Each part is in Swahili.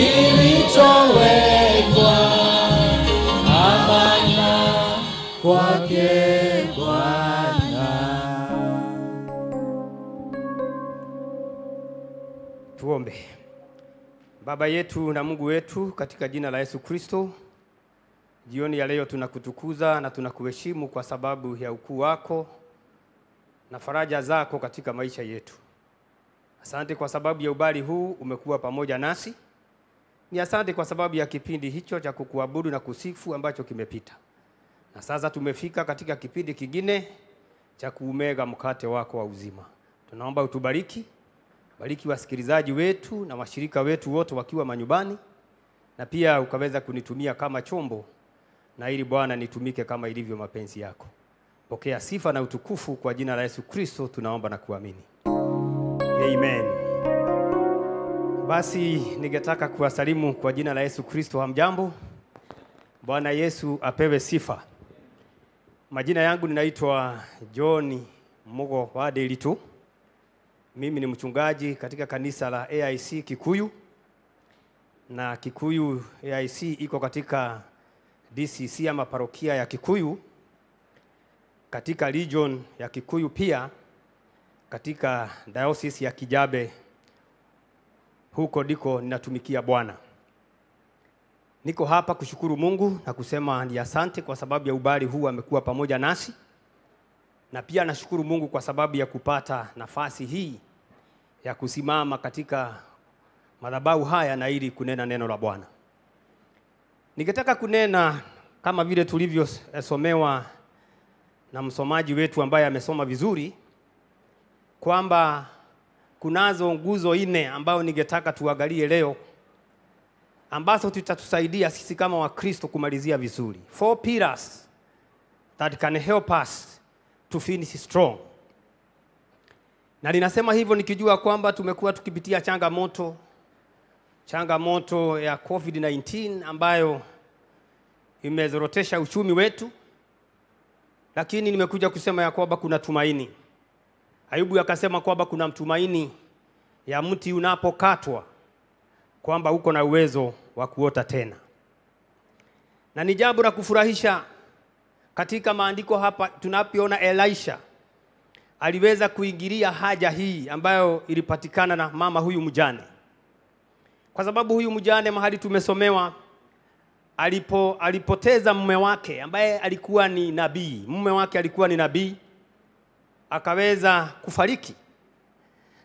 kilichowekwa amana kwake Bwana. Tuombe. Baba yetu na Mungu wetu, katika jina la Yesu Kristo, jioni ya leo tunakutukuza na tunakuheshimu kwa sababu ya ukuu wako na faraja zako katika maisha yetu. Asante kwa sababu ya ubali huu umekuwa pamoja nasi. Ni asante kwa sababu ya kipindi hicho cha kukuabudu na kusifu ambacho kimepita, na sasa tumefika katika kipindi kingine cha kuumega mkate wako wa uzima. Tunaomba utubariki, bariki wasikilizaji wetu na washirika wetu wote wakiwa manyumbani, na pia ukaweza kunitumia kama chombo, na ili Bwana nitumike kama ilivyo mapenzi yako. Pokea sifa na utukufu kwa jina la Yesu Kristo, tunaomba na kuamini, amen. Basi ningetaka kuwasalimu kwa jina la Yesu Kristo. Hamjambo? Bwana Yesu apewe sifa. Majina yangu ninaitwa John Mugo wa Delitu. Mimi ni mchungaji katika kanisa la AIC Kikuyu, na Kikuyu AIC iko katika DCC ama parokia ya Kikuyu, katika region ya Kikuyu, pia katika diocese ya Kijabe huko ndiko ninatumikia Bwana. Niko hapa kushukuru Mungu na kusema ni asante kwa sababu ya ubali huu amekuwa pamoja nasi, na pia nashukuru Mungu kwa sababu ya kupata nafasi hii ya kusimama katika madhabahu haya na ili kunena neno la Bwana. Ningetaka kunena kama vile tulivyosomewa na msomaji wetu ambaye amesoma vizuri kwamba kunazo nguzo nne ambayo ningetaka tuangalie leo ambazo tutatusaidia sisi kama Wakristo kumalizia vizuri. Four pillars that can help us to finish strong. Na linasema hivyo nikijua kwamba tumekuwa tukipitia changamoto changamoto ya COVID-19 ambayo imezorotesha uchumi wetu, lakini nimekuja kusema ya kwamba kuna tumaini. Ayubu akasema kwamba kuna mtumaini ya mti unapokatwa kwamba uko na uwezo wa kuota tena. Na ni jambo la kufurahisha katika maandiko hapa tunapoona Elisha aliweza kuingilia haja hii ambayo ilipatikana na mama huyu mjane, kwa sababu huyu mjane mahali tumesomewa alipo, alipoteza mume wake ambaye alikuwa ni nabii. Mume wake alikuwa ni nabii akaweza kufariki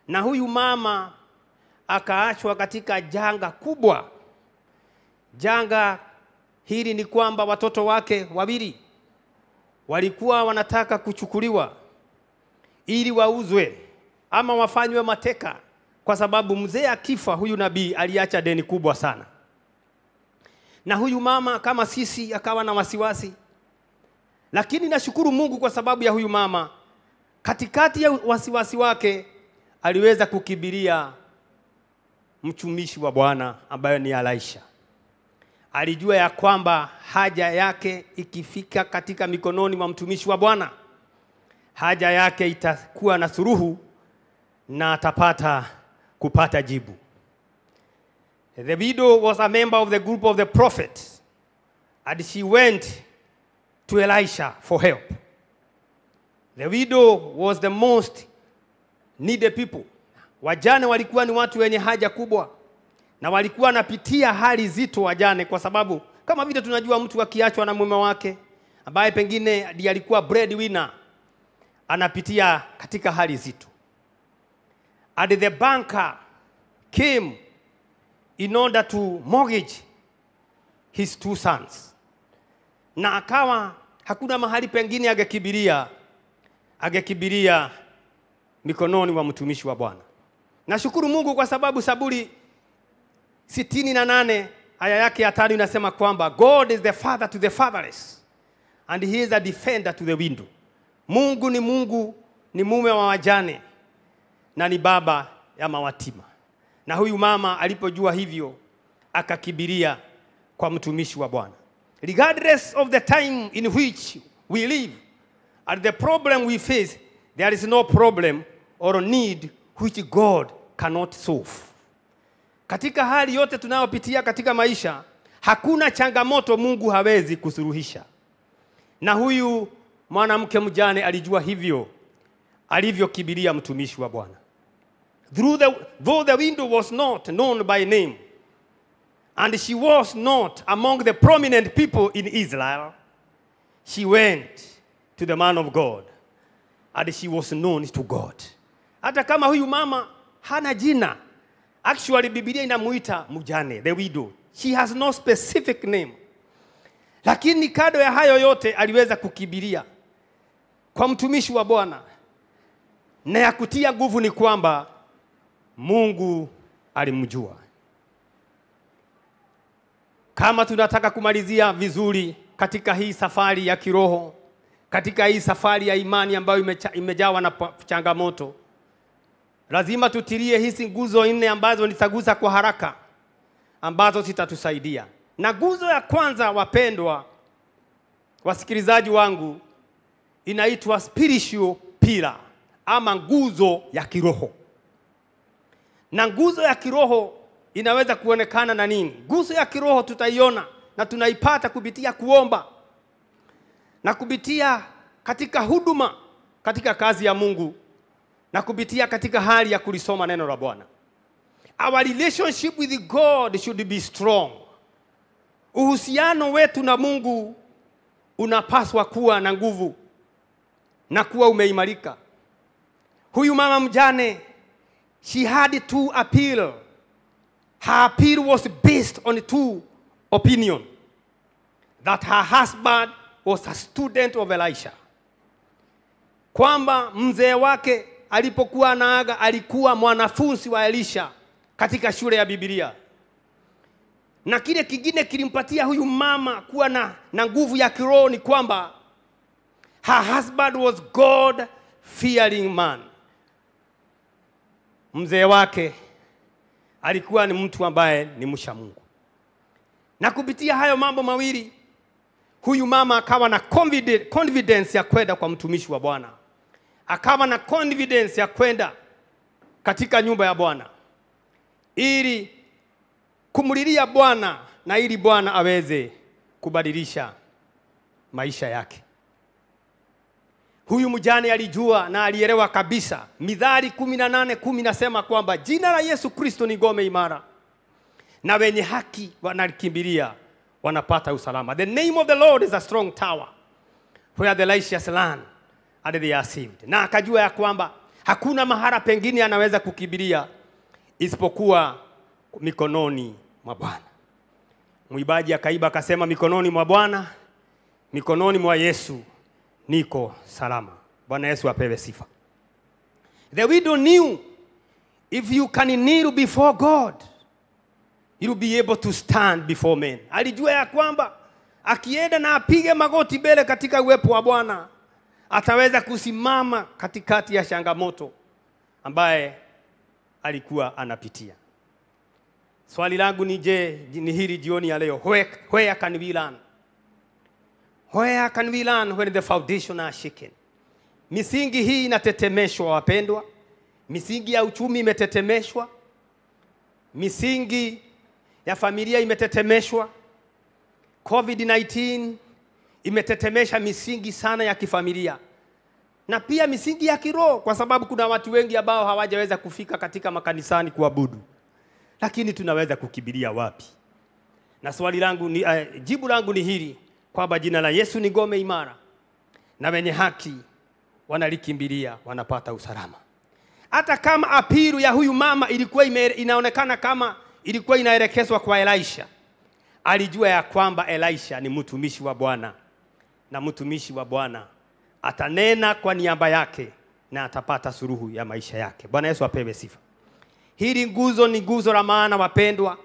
na huyu mama akaachwa katika janga kubwa. Janga hili ni kwamba watoto wake wawili walikuwa wanataka kuchukuliwa ili wauzwe ama wafanywe mateka, kwa sababu mzee akifa, huyu nabii aliacha deni kubwa sana. Na huyu mama kama sisi akawa na wasiwasi, lakini nashukuru Mungu kwa sababu ya huyu mama Katikati ya wasiwasi wake aliweza kukibiria mchumishi wa Bwana ambaye ni Elisha. Alijua ya kwamba haja yake ikifika katika mikononi mwa mtumishi wa Bwana, haja yake itakuwa na suruhu na atapata kupata jibu. The widow was a member of the group of the prophets and she went to Elisha for help. The widow was the most needed people. Wajane walikuwa ni watu wenye haja kubwa, na walikuwa wanapitia hali zito wajane, kwa sababu kama vile tunajua mtu akiachwa na mume wake ambaye pengine alikuwa breadwinner anapitia katika hali zito. And the banker came in order to mortgage his two sons, na akawa hakuna mahali pengine angekibiria agekibiria mikononi wa mtumishi wa Bwana. Nashukuru Mungu kwa sababu Saburi sitini na nane aya yake ya tano inasema kwamba God is the father to the fatherless and he is a defender to the widow. Mungu ni Mungu ni mume wa wajane na ni baba ya mawatima. Na huyu mama alipojua hivyo akakibiria kwa mtumishi wa Bwana. Regardless of the time in which we live, at the problem we face, there is no problem or need which God cannot solve. Katika hali yote tunayopitia katika maisha, hakuna changamoto Mungu hawezi kusuluhisha. Na huyu mwanamke mjane alijua hivyo alivyokibiria mtumishi wa Bwana. Through the, though the window was not known by name and she was not among the prominent people in Israel, she went to the man of God and she was known to God. Hata kama huyu mama hana jina, actually Biblia inamuita mujane, the widow. She has no specific name, lakini kado ya hayo yote aliweza kukibiria kwa mtumishi wa Bwana, na ya kutia nguvu ni kwamba Mungu alimjua. Kama tunataka kumalizia vizuri katika hii safari ya kiroho katika hii safari ya imani ambayo imejawa na changamoto. Lazima tutilie hizi nguzo nne ambazo nitagusa kwa haraka, ambazo zitatusaidia. Na nguzo ya kwanza, wapendwa wasikilizaji wangu, inaitwa spiritual pillar ama nguzo ya kiroho. Na nguzo ya kiroho inaweza kuonekana na nini? Nguzo ya kiroho tutaiona na tunaipata kupitia kuomba na kupitia katika huduma katika kazi ya Mungu na kupitia katika hali ya kulisoma neno la Bwana. Our relationship with God should be strong. Uhusiano wetu na Mungu unapaswa kuwa na nguvu na kuwa umeimarika. Huyu mama mjane, she had two appeal. Her appeal was based on two opinion that her husband was a student of Elisha, kwamba mzee wake alipokuwa anaaga alikuwa mwanafunzi wa Elisha katika shule ya Biblia. Na kile kingine kilimpatia huyu mama kuwa na, na nguvu ya kiroho ni kwamba her husband was God fearing man. Mzee wake alikuwa ni mtu ambaye ni mcha Mungu, na kupitia hayo mambo mawili huyu mama akawa na confidence ya kwenda kwa mtumishi wa Bwana, akawa na confidence ya kwenda katika nyumba ya Bwana ili kumlilia Bwana na ili Bwana aweze kubadilisha maisha yake. Huyu mjane alijua na alielewa kabisa. midhari nane kumi nasema kwamba jina la Yesu Kristo ni ngome imara na wenye haki wanalikimbilia wanapata usalama. The name of the Lord is a strong tower where the righteous land and they are saved. Na akajua ya kwamba hakuna mahara pengine anaweza kukibiria isipokuwa mikononi mwa Bwana. Mwibaji akaiba akasema, mikononi mwa Bwana, mikononi mwa Yesu niko salama. Bwana Yesu apewe sifa. The widow knew if you can kneel before God he'll be able to stand before men. Alijua ya kwamba akienda na apige magoti mbele katika uwepo wa Bwana ataweza kusimama katikati ya changamoto ambaye alikuwa anapitia. Swali langu ni je, ni hili jioni ya leo, where, where can we learn? Where can we learn when the foundation are shaken? Misingi hii inatetemeshwa wapendwa, misingi ya uchumi imetetemeshwa, misingi ya familia imetetemeshwa. COVID-19 imetetemesha misingi sana ya kifamilia na pia misingi ya kiroho, kwa sababu kuna watu wengi ambao hawajaweza kufika katika makanisani kuabudu, lakini tunaweza kukibilia wapi? Na swali langu ni, uh, jibu langu ni hili kwamba jina la Yesu ni ngome imara na wenye haki wanalikimbilia wanapata usalama. Hata kama apiru ya huyu mama ilikuwa ime, inaonekana kama ilikuwa inaelekezwa kwa Elisha. Alijua ya kwamba Elisha ni mtumishi wa Bwana na mtumishi wa Bwana atanena kwa niaba yake na atapata suruhu ya maisha yake. Bwana Yesu apewe sifa. Hili nguzo ni nguzo la maana, wapendwa,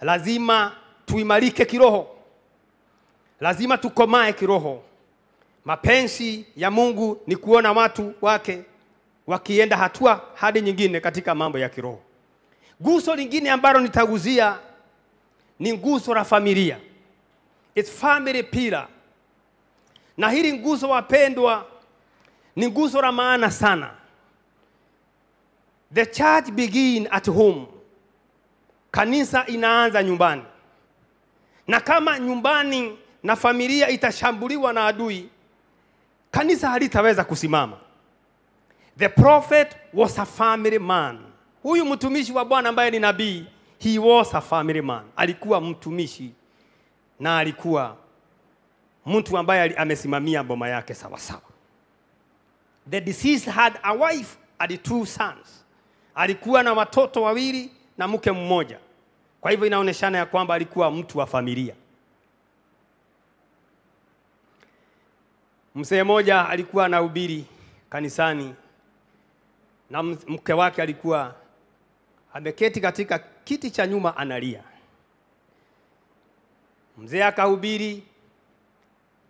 lazima tuimarike kiroho, lazima tukomae kiroho. Mapenzi ya Mungu ni kuona watu wake wakienda hatua hadi nyingine katika mambo ya kiroho. Guso lingine ambalo nitaguzia ni nguso la familia, it's family pillar. Na hili nguso wapendwa, ni nguso la maana sana. The church begin at home, kanisa inaanza nyumbani, na kama nyumbani na familia itashambuliwa na adui, kanisa halitaweza kusimama. The prophet was a family man huyu mtumishi wa Bwana ambaye ni nabii, he was a family man, alikuwa mtumishi na alikuwa mtu ambaye amesimamia boma yake sawa sawa. The deceased had a wife, and two sons. Alikuwa na watoto wawili na mke mmoja. Kwa hivyo inaoneshana ya kwamba alikuwa mtu wa familia. Mzee mmoja alikuwa anahubiri kanisani na mke wake alikuwa ameketi katika kiti cha nyuma analia. Mzee akahubiri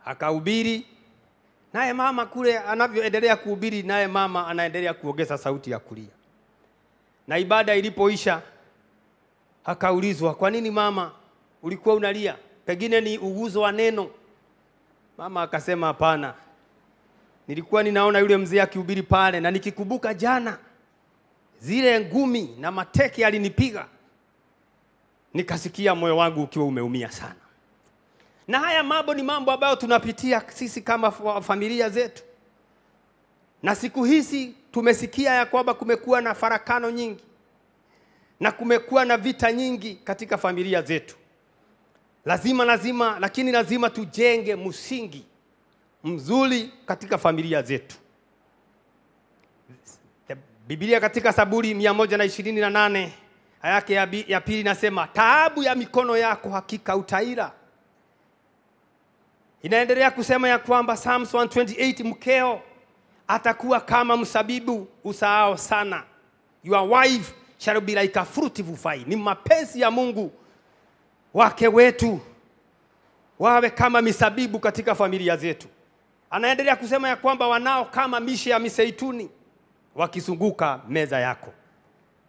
akahubiri, naye mama kule anavyoendelea kuhubiri, naye mama anaendelea kuongeza sauti ya kulia. Na ibada ilipoisha, akaulizwa, kwa nini mama ulikuwa unalia? Pengine ni uguzo wa neno. Mama akasema, hapana, nilikuwa ninaona yule mzee akihubiri pale na nikikumbuka jana zile ngumi na mateke alinipiga, nikasikia moyo wangu ukiwa umeumia sana. Na haya mambo ni mambo ambayo tunapitia sisi kama familia zetu, na siku hizi tumesikia ya kwamba kumekuwa na farakano nyingi na kumekuwa na vita nyingi katika familia zetu. Lazima lazima, lakini lazima tujenge msingi mzuri katika familia zetu. Biblia katika Saburi 128 aya yake ya, ya pili inasema taabu ya mikono yako hakika utaira. Inaendelea kusema ya kwamba Psalms 128 mkeo atakuwa kama msabibu usaao sana, your wife shall be like a fruitful vine. Ni mapenzi ya Mungu wake wetu wawe kama misabibu katika familia zetu. Anaendelea kusema ya kwamba wanao kama mishe ya miseituni wakizunguka meza yako.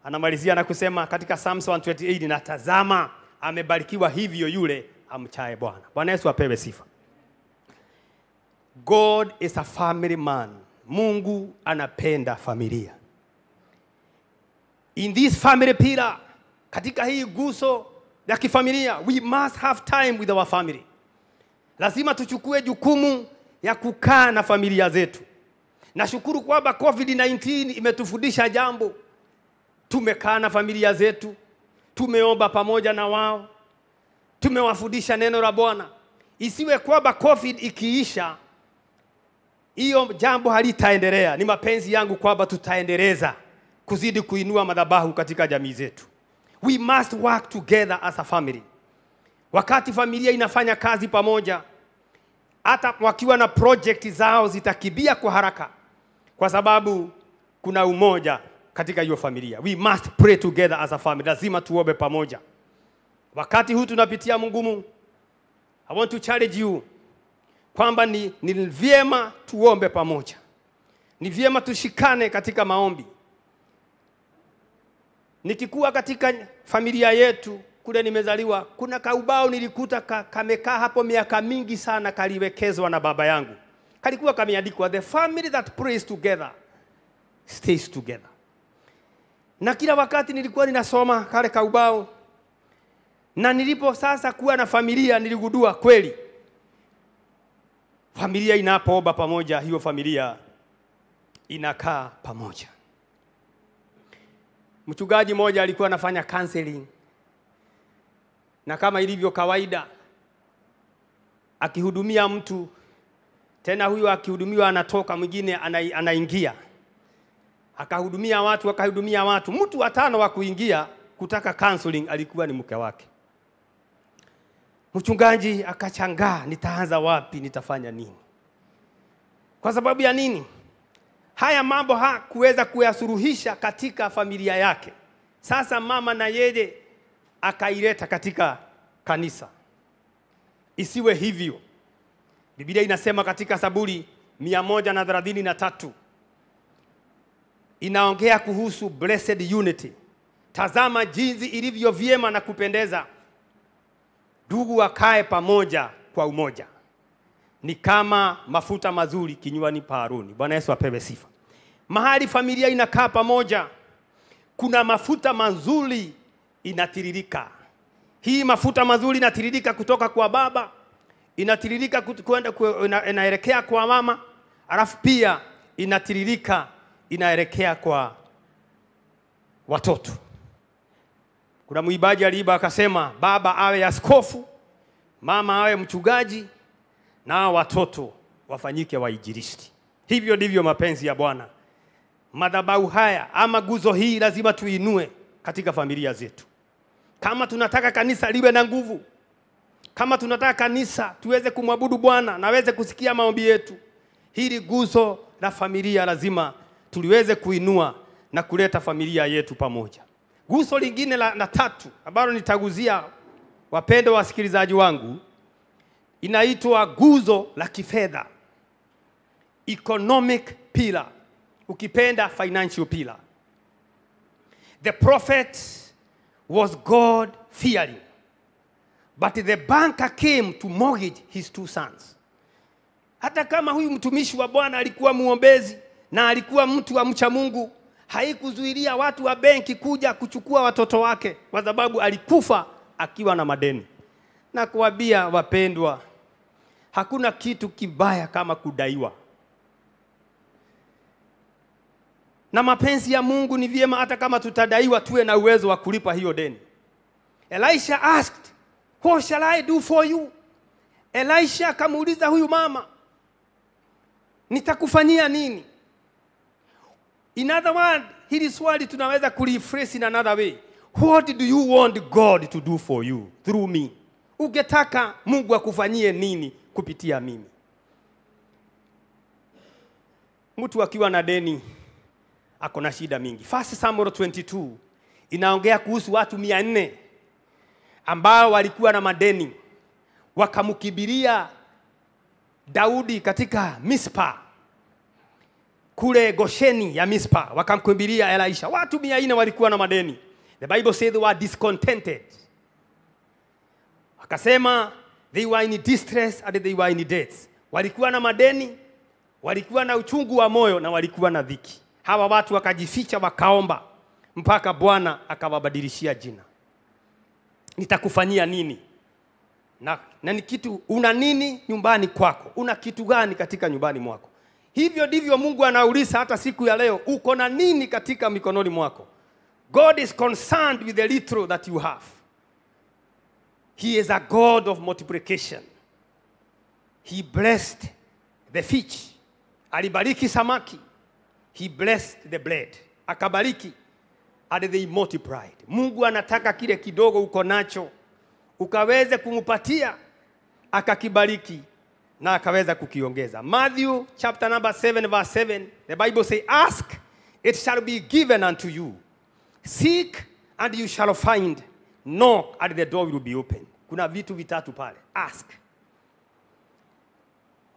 Anamalizia na kusema katika Psalms 128, na tazama amebarikiwa hivyo yule amchaye Bwana. Bwana Yesu apewe sifa. God is a family man. Mungu anapenda familia. In this family pillar, katika hii guso ya kifamilia, we must have time with our family. Lazima tuchukue jukumu ya kukaa na familia zetu. Nashukuru kwamba COVID-19 imetufundisha jambo. Tumekaa na familia zetu, tumeomba pamoja na wao, tumewafundisha neno la Bwana. Isiwe kwamba COVID ikiisha, hiyo jambo halitaendelea. Ni mapenzi yangu kwamba tutaendeleza kuzidi kuinua madhabahu katika jamii zetu. We must work together as a family. Wakati familia inafanya kazi pamoja, hata wakiwa na project zao zitakibia kwa haraka kwa sababu kuna umoja katika hiyo familia. We must pray together as a family. Lazima tuombe pamoja. Wakati huu tunapitia mgumu, I want to challenge you kwamba ni, ni vyema tuombe pamoja, ni vyema tushikane katika maombi. Nikikuwa katika familia yetu kule nimezaliwa, kuna kaubao nilikuta ka, kamekaa hapo miaka mingi sana, kaliwekezwa na baba yangu kalikuwa kameandikwa the family that prays together stays together na kila wakati nilikuwa ninasoma kale kaubao na nilipo sasa kuwa na familia niligudua kweli familia inapooba pamoja hiyo familia inakaa pamoja mchungaji mmoja alikuwa anafanya counseling na kama ilivyo kawaida akihudumia mtu tena huyu akihudumiwa anatoka, mwingine anaingia, akahudumia watu, akahudumia watu. Mtu watano wa kuingia kutaka counseling alikuwa ni mke wake. Mchungaji akachangaa, nitaanza wapi? Nitafanya nini? Kwa sababu ya nini? Haya mambo hakuweza kuyasuruhisha katika familia yake. Sasa mama na yeye akaileta katika kanisa, isiwe hivyo Biblia inasema katika Zaburi 133 inaongea kuhusu blessed unity. Tazama jinsi ilivyo vyema na kupendeza ndugu wakae pamoja kwa umoja, ni kama mafuta mazuri kinywani pa Haruni. Bwana Yesu apewe sifa. Mahali familia inakaa pamoja, kuna mafuta mazuri inatiririka. Hii mafuta mazuri inatiririka kutoka kwa baba inatiririka kwenda inaelekea kwa mama, alafu pia inatiririka inaelekea kwa watoto. Kuna mwibaji aliiba akasema, baba awe askofu, mama awe mchugaji na watoto wafanyike waijiristi Hivyo ndivyo mapenzi ya Bwana. madhabau haya ama guzo hii lazima tuinue katika familia zetu, kama tunataka kanisa liwe na nguvu kama tunataka kanisa tuweze kumwabudu Bwana na weze kusikia maombi yetu, hili guzo la familia lazima tuliweze kuinua na kuleta familia yetu pamoja. guzo lingine la, la tatu ambalo nitaguzia, wapendwa wasikilizaji wangu, inaitwa guzo la kifedha, economic pillar, ukipenda financial pillar. The prophet was God fearing. But the banker came to mortgage his two sons. Hata kama huyu mtumishi wa Bwana alikuwa muombezi na alikuwa mtu wa mcha Mungu, haikuzuilia watu wa benki kuja kuchukua watoto wake, kwa sababu alikufa akiwa na madeni. Na kuwabia wapendwa, hakuna kitu kibaya kama kudaiwa. Na mapenzi ya Mungu ni vyema hata kama tutadaiwa tuwe na uwezo wa kulipa hiyo deni. Elisha asked What shall I do for you? Elisha akamuuliza huyu mama, nitakufanyia nini? In other words, hili swali tunaweza kuliphrase in another way. What do you want God to do for you through me? Ungetaka Mungu akufanyie nini kupitia mimi? Mtu akiwa na deni ako na shida mingi. First Samuel 22 inaongea kuhusu watu mia nne ambao walikuwa na madeni wakamkibiria Daudi katika Mispa kule Gosheni ya Mispa, wakamkimbilia Elisha. Watu mia nne walikuwa na madeni, the Bible says they were discontented, wakasema they were in distress and they were in debt. Walikuwa na madeni, walikuwa na uchungu wa moyo na walikuwa na dhiki. Hawa watu wakajificha, wakaomba mpaka Bwana akawabadilishia jina nitakufanyia nini na, na ni kitu una nini nyumbani kwako una kitu gani katika nyumbani mwako hivyo ndivyo mungu anauliza hata siku ya leo uko na nini katika mikononi mwako god is concerned with the little that you have he is a god of multiplication he blessed the fish alibariki samaki he blessed the bread akabariki had they multiplied. Mungu anataka kile kidogo uko nacho ukaweze kumupatia akakibariki na akaweza kukiongeza. Matthew chapter number 7 verse 7, the Bible say ask it shall be given unto you. Seek and you shall find. Knock and the door will be open. Kuna vitu vitatu pale. Ask.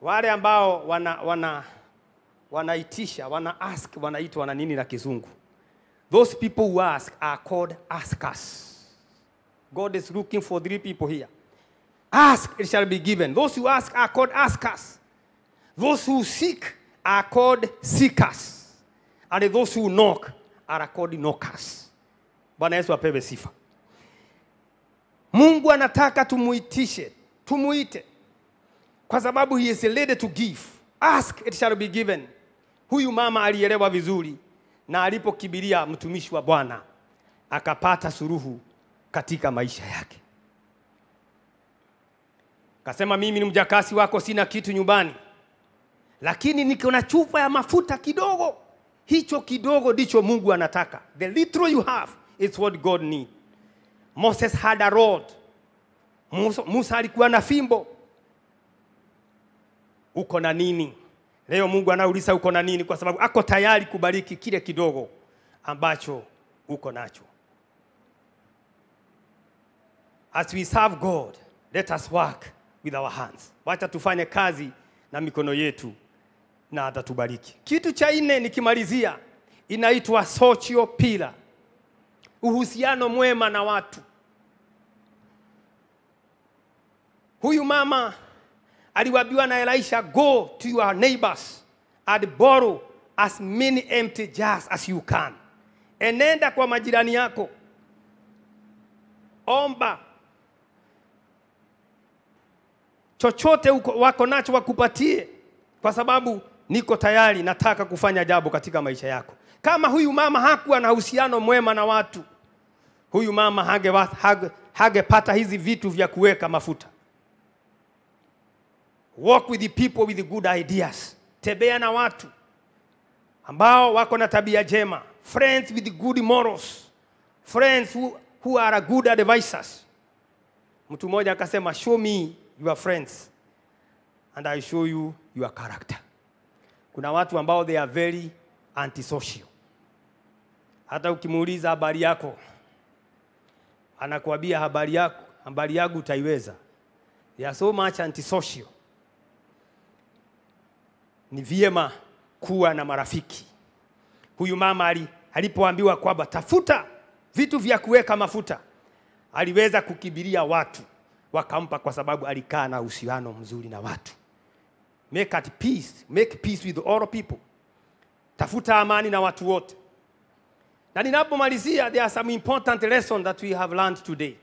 Wale ambao wana wana wanaitisha, wana ask, wanaitwa na nini na kizungu? Those people who ask are called askers. God is looking for three people here. Ask, it shall be given. Those who ask are called askers. Those who seek are called seekers. And those who knock are called knockers. Bwana Yesu apewe sifa. Mungu anataka tumuitishe, tumuite kwa sababu he is ready to give. Ask, it shall be given. Huyu mama alielewa vizuri na alipokibiria mtumishi wa Bwana akapata suruhu katika maisha yake. Kasema, mimi ni mjakasi wako, sina kitu nyumbani, lakini niko na chupa ya mafuta kidogo. Hicho kidogo ndicho Mungu anataka. The little you have is what God need. Moses had a rod. Musa, Musa alikuwa na fimbo. Uko na nini? Leo Mungu anauliza uko na nini, kwa sababu ako tayari kubariki kile kidogo ambacho uko nacho. As we serve God, let us work with our hands. Wacha tufanye kazi na mikono yetu na atatubariki. Kitu cha nne nikimalizia, inaitwa social pillar, uhusiano mwema na watu. Huyu mama aliwaambiwa na Elisha, go to your neighbors and borrow as many empty jars as you can. Enenda kwa majirani yako, omba chochote uko, wako nacho wakupatie, kwa sababu niko tayari, nataka kufanya jambo katika maisha yako. Kama huyu mama hakuwa na uhusiano mwema na watu, huyu mama hagepata hage, hage hizi vitu vya kuweka mafuta walk with the people with the good ideas, tebea na watu ambao wako na tabia jema, friends with the good morals, friends who, who are good advisors. Mtu mmoja akasema, show me your friends and I show you your character. Kuna watu ambao they are very antisocial. Hata ukimuuliza habari yako, anakuambia habari yako, habari yangu utaiweza. They are so much antisocial ni vyema kuwa na marafiki. Huyu mama alipoambiwa kwamba tafuta vitu vya kuweka mafuta, aliweza kukibiria watu wakampa, kwa sababu alikaa na uhusiano mzuri na watu. Make at peace, make peace with all people. Tafuta amani na watu wote. Na ninapomalizia, there are some important lesson that we have learned today.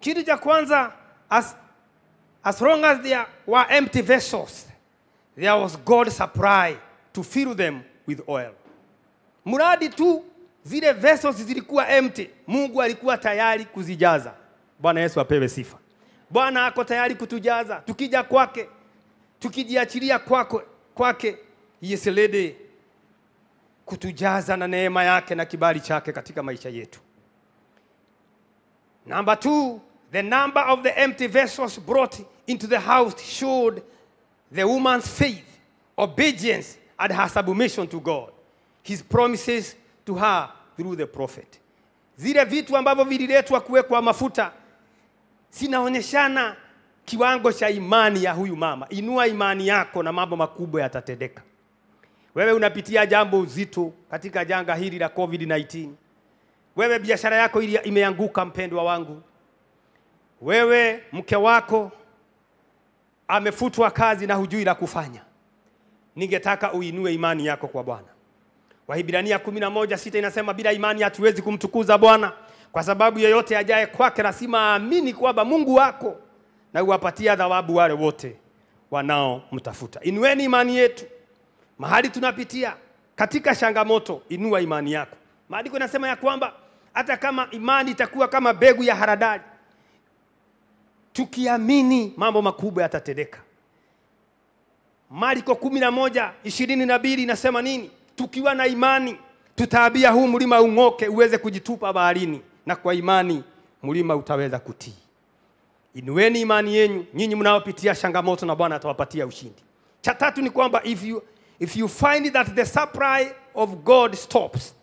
Kitu cha kwanza as, as long as there were empty vessels there was God supply to fill them with oil. Muradi tu zile vessels zilikuwa empty, Mungu alikuwa tayari kuzijaza. Bwana Yesu apewe sifa. Bwana ako tayari kutujaza tukija kwake, tukijiachilia kwako kwake, yeselede kutujaza na neema yake na kibali chake katika maisha yetu. Number two, the number of the empty vessels brought into the house showed the woman's faith, obedience, and her submission to God, his promises to her through the prophet. Zile vitu ambavyo vililetwa kuwekwa mafuta zinaonyeshana kiwango cha imani ya huyu mama. Inua imani yako na mambo makubwa yatatendeka. Wewe unapitia jambo uzito katika janga hili la COVID-19. Wewe biashara yako ili imeanguka, mpendwa wangu. Wewe mke wako amefutwa kazi na hujui la kufanya. Ningetaka uinue imani yako kwa Bwana. Wahibrania sita inasema bila imani hatuwezi kumtukuza Bwana kwa sababu yeyote ajaye kwake lazima aamini kwamba Mungu wako na uwapatia thawabu wale wote wanaomtafuta. Inueni imani yetu mahali tunapitia katika changamoto, inua imani yako. Maandiko inasema ya kwamba hata kama imani itakuwa kama begu ya haradali, tukiamini mambo makubwa yatatendeka na 11:22 inasema nini tukiwa na imani tutaabia huu mlima ung'oke uweze kujitupa baharini na kwa imani mlima utaweza kutii inueni imani yenyu nyinyi mnaopitia changamoto na bwana atawapatia ushindi cha tatu ni kwamba if you, if you find that the supply of god stops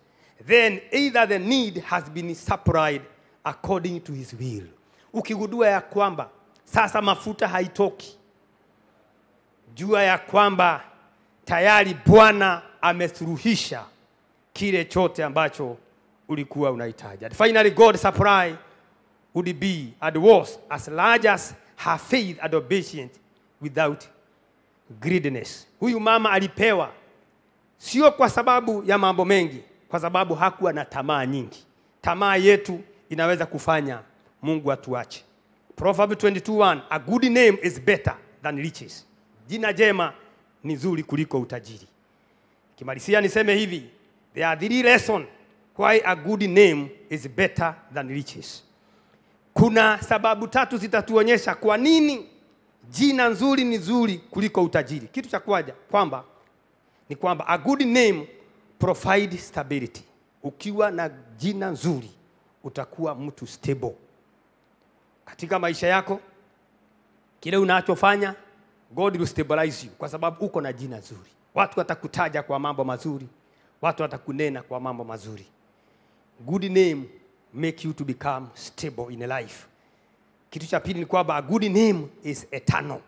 then either the need has been supplied according to his will ukigudua ya kwamba sasa mafuta haitoki, jua ya kwamba tayari Bwana amesuruhisha kile chote ambacho ulikuwa unahitaji. And finally, God supply would be at worst as large as her faith and obedience without greediness. Huyu mama alipewa sio kwa sababu ya mambo mengi, kwa sababu hakuwa na tamaa nyingi. Tamaa yetu inaweza kufanya Mungu atuache. Proverb 22:1 a good name is better than riches, jina jema ni zuri kuliko utajiri. Kimalizia niseme hivi, there are three lessons why a good name is better than riches. Kuna sababu tatu zitatuonyesha kwa nini jina nzuri ni zuri kuliko utajiri. Kitu cha kwaja kwamba ni kwamba a good name provide stability. Ukiwa na jina nzuri utakuwa mtu stable katika maisha yako, kile unachofanya, God will stabilize you kwa sababu uko na jina zuri. Watu watakutaja kwa mambo mazuri, watu watakunena kwa mambo mazuri. Good name make you to become stable in life. Kitu cha pili ni kwamba a good name is eternal.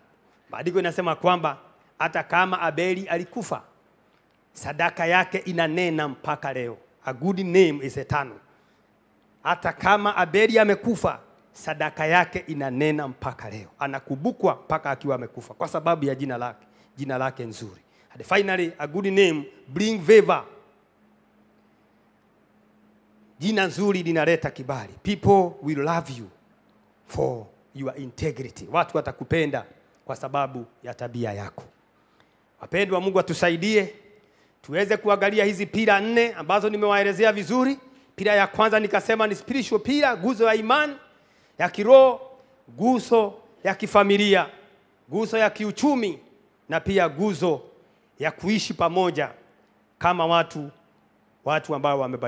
Maandiko inasema kwamba hata kama Abeli alikufa, sadaka yake inanena mpaka leo. A good name is eternal. Hata kama Abeli amekufa, sadaka yake inanena mpaka leo, anakubukwa mpaka akiwa amekufa kwa sababu ya jina lake, jina lake nzuri. And finally a good name bring favor. Jina nzuri linaleta kibali. People will love you for your integrity. Watu watakupenda kwa sababu ya tabia yako. Wapendwa, Mungu atusaidie tuweze kuangalia hizi pira nne ambazo nimewaelezea vizuri. Pira ya kwanza nikasema ni spiritual pira, guzo ya imani ya kiroho, guso ya kifamilia, guso ya kiuchumi na pia guzo ya kuishi pamoja kama watu watu ambao wame